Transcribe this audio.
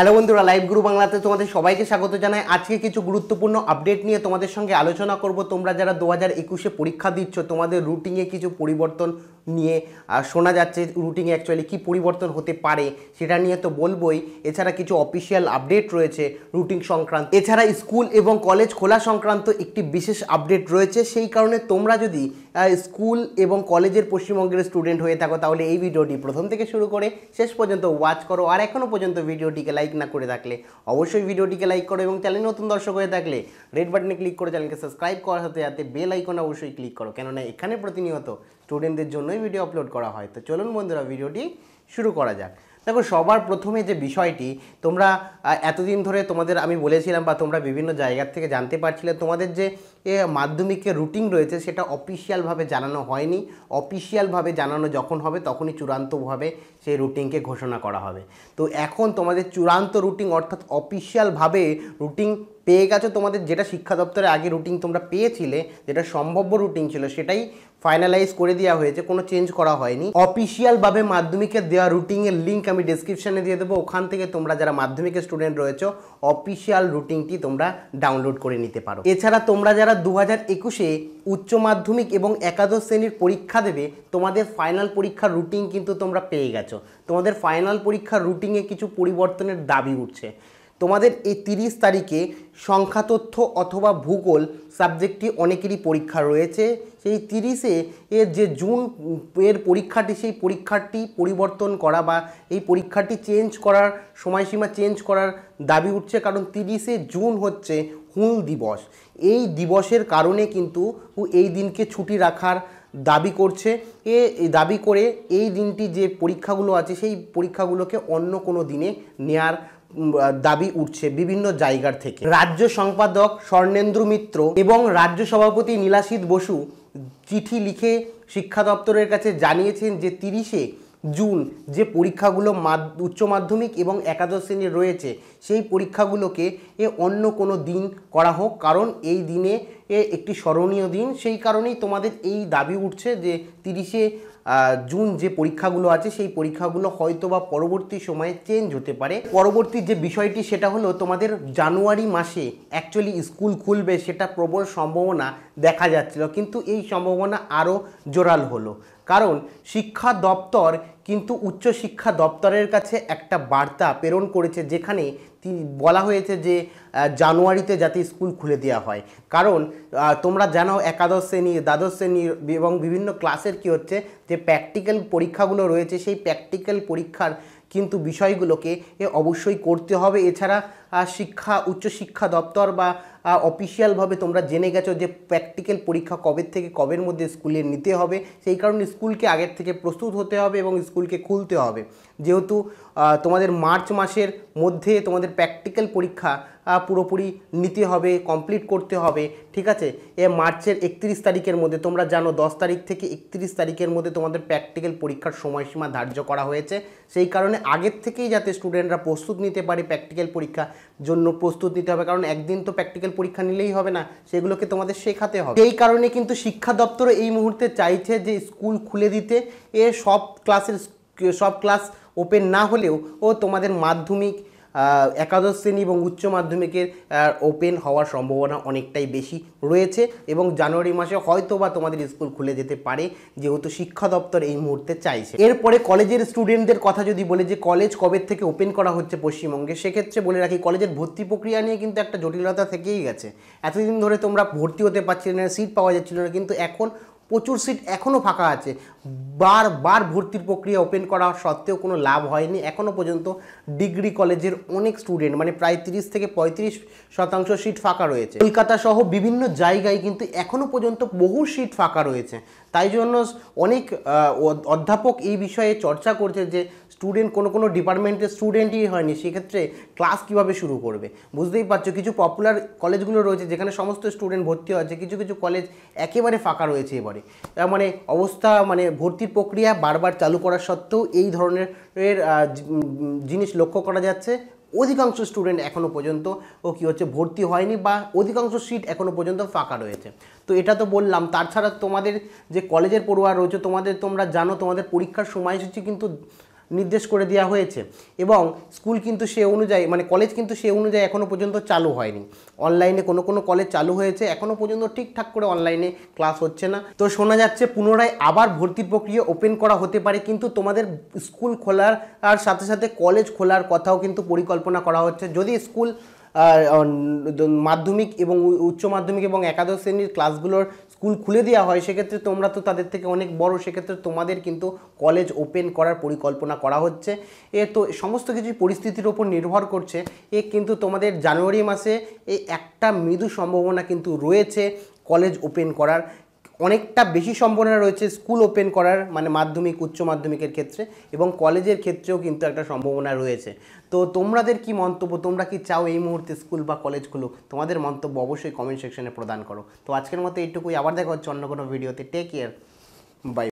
hello বন্ধুরা live গুরু বাংলাতে তোমাদের সবাইকে স্বাগত জানাই আজকে কিছু গুরুত্বপূর্ণ আপডেট নিয়ে তোমাদের সঙ্গে আলোচনা করব তোমরা যারা দু হাজার একুশে পরীক্ষা দিচ্ছ তোমাদের রুটিংয়ে কিছু পরিবর্তন নিয়ে শোনা যাচ্ছে রুটিংয়ে অ্যাকচুয়ালি কী পরিবর্তন হতে পারে সেটা নিয়ে তো বলবই এছাড়া কিছু অফিসিয়াল আপডেট রয়েছে রুটিং সংক্রান্ত এছাড়া স্কুল এবং কলেজ খোলা সংক্রান্ত একটি বিশেষ আপডেট রয়েছে সেই কারণে তোমরা যদি স্কুল এবং কলেজের পশ্চিমবঙ্গের স্টুডেন্ট হয়ে থাকো তাহলে এই ভিডিওটি প্রথম থেকে শুরু করে শেষ পর্যন্ত ওয়াচ করো আর এখনও পর্যন্ত ভিডিওটিকে লাইক না করে থাকলে অবশ্যই ভিডিওটিকে লাইক করো এবং চ্যানেল নতুন দর্শক হয়ে থাকলে রেড বাটনে ক্লিক করে চ্যানেলকে সাবস্ক্রাইব করার সাথে যাতে বেল আইকন অবশ্যই ক্লিক করো কেননা এখানে প্রতিনিয়ত স্টুডেন্টদের জন্যই ভিডিও আপলোড করা হয় তো চলুন বন্ধুরা ভিডিওটি শুরু করা যাক দেখো সবার প্রথমে যে বিষয়টি তোমরা এতদিন ধরে তোমাদের আমি বলেছিলাম বা তোমরা বিভিন্ন জায়গার থেকে জানতে পারছিলে তোমাদের যে মাধ্যমিকের রুটিন রয়েছে সেটা অফিসিয়ালভাবে জানানো হয়নি অফিসিয়ালভাবে জানানো যখন হবে তখনই চূড়ান্তভাবে সেই রুটিনকে ঘোষণা করা হবে তো এখন তোমাদের চূড়ান্ত রুটিন অর্থাৎ অফিসিয়ালভাবে রুটিন পেয়ে গেছো তোমাদের যেটা শিক্ষা দপ্তরে আগে রুটিন তোমরা পেয়েছিলে যেটা সম্ভাব্য রুটিন ছিল সেটাই ফাইনালাইজ করে দেওয়া হয়েছে কোনো চেঞ্জ করা হয়নি অফিসিয়ালভাবে মাধ্যমিকের দেওয়া রুটিনের লিঙ্ক আমি ডিসক্রিপশানে দিয়ে দেবো ওখান থেকে তোমরা যারা মাধ্যমিকের স্টুডেন্ট রয়েছে অফিসিয়াল রুটিনটি তোমরা ডাউনলোড করে নিতে পারো এছাড়া তোমরা যারা দু হাজার একুশে উচ্চ মাধ্যমিক এবং একাদশ শ্রেণীর পরীক্ষা দেবে তোমাদের ফাইনাল পরীক্ষার রুটিন কিন্তু তোমরা পেয়ে গেছো তোমাদের ফাইনাল পরীক্ষার রুটিনে কিছু পরিবর্তনের দাবি উঠছে তোমাদের এই তিরিশ তারিখে সংখ্যা তথ্য অথবা ভূগোল সাবজেক্টটি অনেকেরই পরীক্ষা রয়েছে সেই তিরিশে এর যে জুন এর পরীক্ষাটি সেই পরীক্ষাটি পরিবর্তন করা বা এই পরীক্ষাটি চেঞ্জ করার সময়সীমা চেঞ্জ করার দাবি উঠছে কারণ তিরিশে জুন হচ্ছে হুল দিবস এই দিবসের কারণে কিন্তু এই দিনকে ছুটি রাখার দাবি করছে এ দাবি করে এই দিনটি যে পরীক্ষাগুলো আছে সেই পরীক্ষাগুলোকে অন্য কোনো দিনে নেয়ার দাবি উঠছে বিভিন্ন জায়গার থেকে রাজ্য সম্পাদক স্বর্ণেন্দ্র মিত্র এবং রাজ্য সভাপতি নীলাশিত বসু চিঠি লিখে শিক্ষা দপ্তরের কাছে জানিয়েছেন যে তিরিশে জুন যে পরীক্ষাগুলো উচ্চ মাধ্যমিক এবং একাদশ শ্রেণীর রয়েছে সেই পরীক্ষাগুলোকে এ অন্য কোনো দিন করা হোক কারণ এই দিনে একটি স্মরণীয় দিন সেই কারণেই তোমাদের এই দাবি উঠছে যে তিরিশে জুন যে পরীক্ষাগুলো আছে সেই পরীক্ষাগুলো হয়তো বা পরবর্তী সময়ে চেঞ্জ হতে পারে পরবর্তী যে বিষয়টি সেটা হলো তোমাদের জানুয়ারি মাসে অ্যাকচুয়ালি স্কুল খুলবে সেটা প্রবল সম্ভাবনা দেখা যাচ্ছিল কিন্তু এই সম্ভাবনা আরও জোরাল হলো কারণ শিক্ষা দপ্তর কিন্তু উচ্চশিক্ষা দপ্তরের কাছে একটা বার্তা প্রেরণ করেছে যেখানে তিনি বলা হয়েছে যে জানুয়ারিতে যাতে স্কুল খুলে দেওয়া হয় কারণ তোমরা জানো একাদশ শ্রেণী দ্বাদশ শ্রেণী এবং বিভিন্ন ক্লাসের কি হচ্ছে যে প্র্যাকটিক্যাল পরীক্ষাগুলো রয়েছে সেই প্র্যাকটিক্যাল পরীক্ষার কিন্তু বিষয়গুলোকে এ অবশ্যই করতে হবে এছাড়া শিক্ষা উচ্চশিক্ষা দপ্তর বা অফিসিয়ালভাবে তোমরা জেনে গেছো যে প্র্যাকটিক্যাল পরীক্ষা কবে থেকে কবের মধ্যে স্কুলে নিতে হবে সেই কারণে স্কুলকে আগের থেকে প্রস্তুত হতে হবে এবং স্কুলকে খুলতে হবে যেহেতু তোমাদের মার্চ মাসের মধ্যে তোমাদের প্র্যাকটিক্যাল পরীক্ষা পুরোপুরি নিতে হবে কমপ্লিট করতে হবে ঠিক আছে এ মার্চের একত্রিশ তারিখের মধ্যে তোমরা জানো দশ তারিখ থেকে একত্রিশ তারিখের মধ্যে তোমাদের প্র্যাকটিক্যাল পরীক্ষার সময়সীমা ধার্য করা হয়েছে সেই কারণে আগের থেকেই যাতে স্টুডেন্টরা প্রস্তুত নিতে পারে প্র্যাকটিক্যাল পরীক্ষার জন্য প্রস্তুত নিতে হবে কারণ একদিন তো প্র্যাকটিক্যাল পরীক্ষা নিলেই হবে না সেগুলোকে তোমাদের শেখাতে হবে সেই কারণে কিন্তু শিক্ষা দপ্তর এই মুহূর্তে চাইছে যে স্কুল খুলে দিতে এ সব ক্লাসের সব ক্লাস ওপেন না হলেও ও তোমাদের মাধ্যমিক একাদশ শ্রেণী এবং উচ্চ মাধ্যমিকের ওপেন হওয়ার সম্ভাবনা অনেকটাই বেশি রয়েছে এবং জানুয়ারি মাসে হয়তো বা তোমাদের স্কুল খুলে যেতে পারে যেহেতু শিক্ষা দপ্তর এই মুহূর্তে চাইছে এরপরে কলেজের স্টুডেন্টদের কথা যদি বলে যে কলেজ কবে থেকে ওপেন করা হচ্ছে পশ্চিমবঙ্গে সেক্ষেত্রে বলে রাখি কলেজের ভর্তি প্রক্রিয়া নিয়ে কিন্তু একটা জটিলতা থেকেই গেছে এতদিন ধরে তোমরা ভর্তি হতে পারছিলে না সিট পাওয়া যাচ্ছিল না কিন্তু এখন প্রচুর সিট এখনও ফাঁকা আছে বারবার ভর্তির প্রক্রিয়া ওপেন করা সত্ত্বেও কোনো লাভ হয়নি এখনও পর্যন্ত ডিগ্রি কলেজের অনেক স্টুডেন্ট মানে প্রায় তিরিশ থেকে পঁয়ত্রিশ শতাংশ সিট ফাঁকা রয়েছে কলকাতা সহ বিভিন্ন জায়গায় কিন্তু এখনও পর্যন্ত বহু সিট ফাঁকা রয়েছে তাই জন্য অনেক অধ্যাপক এই বিষয়ে চর্চা করছে যে স্টুডেন্ট কোনো কোনো ডিপার্টমেন্টের স্টুডেন্টই হয়নি সেক্ষেত্রে ক্লাস কিভাবে শুরু করবে বুঝতেই পারছো কিছু পপুলার কলেজগুলো রয়েছে যেখানে সমস্ত স্টুডেন্ট ভর্তি হয়েছে কিছু কিছু কলেজ একেবারে ফাঁকা রয়েছে এবারে মানে অবস্থা মানে ভর্তির প্রক্রিয়া বারবার চালু করা সত্ত্বেও এই ধরনের জিনিস লক্ষ্য করা যাচ্ছে অধিকাংশ স্টুডেন্ট এখনও পর্যন্ত ও কী হচ্ছে ভর্তি হয়নি বা অধিকাংশ সিট এখনও পর্যন্ত ফাঁকা রয়েছে তো এটা তো বললাম তাছাড়া তোমাদের যে কলেজের পড়ুয়া রয়েছে তোমাদের তোমরা জানো তোমাদের পরীক্ষার সময়সূচি কিন্তু নির্দেশ করে দেওয়া হয়েছে এবং স্কুল কিন্তু সে অনুযায়ী মানে কলেজ কিন্তু সে অনুযায়ী এখনও পর্যন্ত চালু হয়নি অনলাইনে কোনো কোনো কলেজ চালু হয়েছে এখনও পর্যন্ত ঠিকঠাক করে অনলাইনে ক্লাস হচ্ছে না তো শোনা যাচ্ছে পুনরায় আবার ভর্তির প্রক্রিয়া ওপেন করা হতে পারে কিন্তু তোমাদের স্কুল খোলার আর সাথে সাথে কলেজ খোলার কথাও কিন্তু পরিকল্পনা করা হচ্ছে যদি স্কুল মাধ্যমিক এবং উচ্চ মাধ্যমিক এবং একাদশ শ্রেণীর ক্লাসগুলোর স্কুল খুলে দেওয়া হয় সেক্ষেত্রে তোমরা তো তাদের থেকে অনেক বড় সেক্ষেত্রে তোমাদের কিন্তু কলেজ ওপেন করার পরিকল্পনা করা হচ্ছে এ তো সমস্ত কিছু পরিস্থিতির ওপর নির্ভর করছে এ কিন্তু তোমাদের জানুয়ারি মাসে এই একটা মৃদু সম্ভাবনা কিন্তু রয়েছে কলেজ ওপেন করার অনেকটা বেশি সম্ভাবনা রয়েছে স্কুল ওপেন করার মানে মাধ্যমিক উচ্চ মাধ্যমিকের ক্ষেত্রে এবং কলেজের ক্ষেত্রেও কিন্তু একটা সম্ভাবনা রয়েছে তো তোমাদের কি মন্তব্য তোমরা কি চাও এই মুহূর্তে স্কুল বা কলেজগুলো তোমাদের মন্তব্য অবশ্যই কমেন্ট সেকশনে প্রদান করো তো আজকের মতো এইটুকুই আবার দেখা হচ্ছে অন্য কোনো ভিডিওতে টেক কেয়ার বাই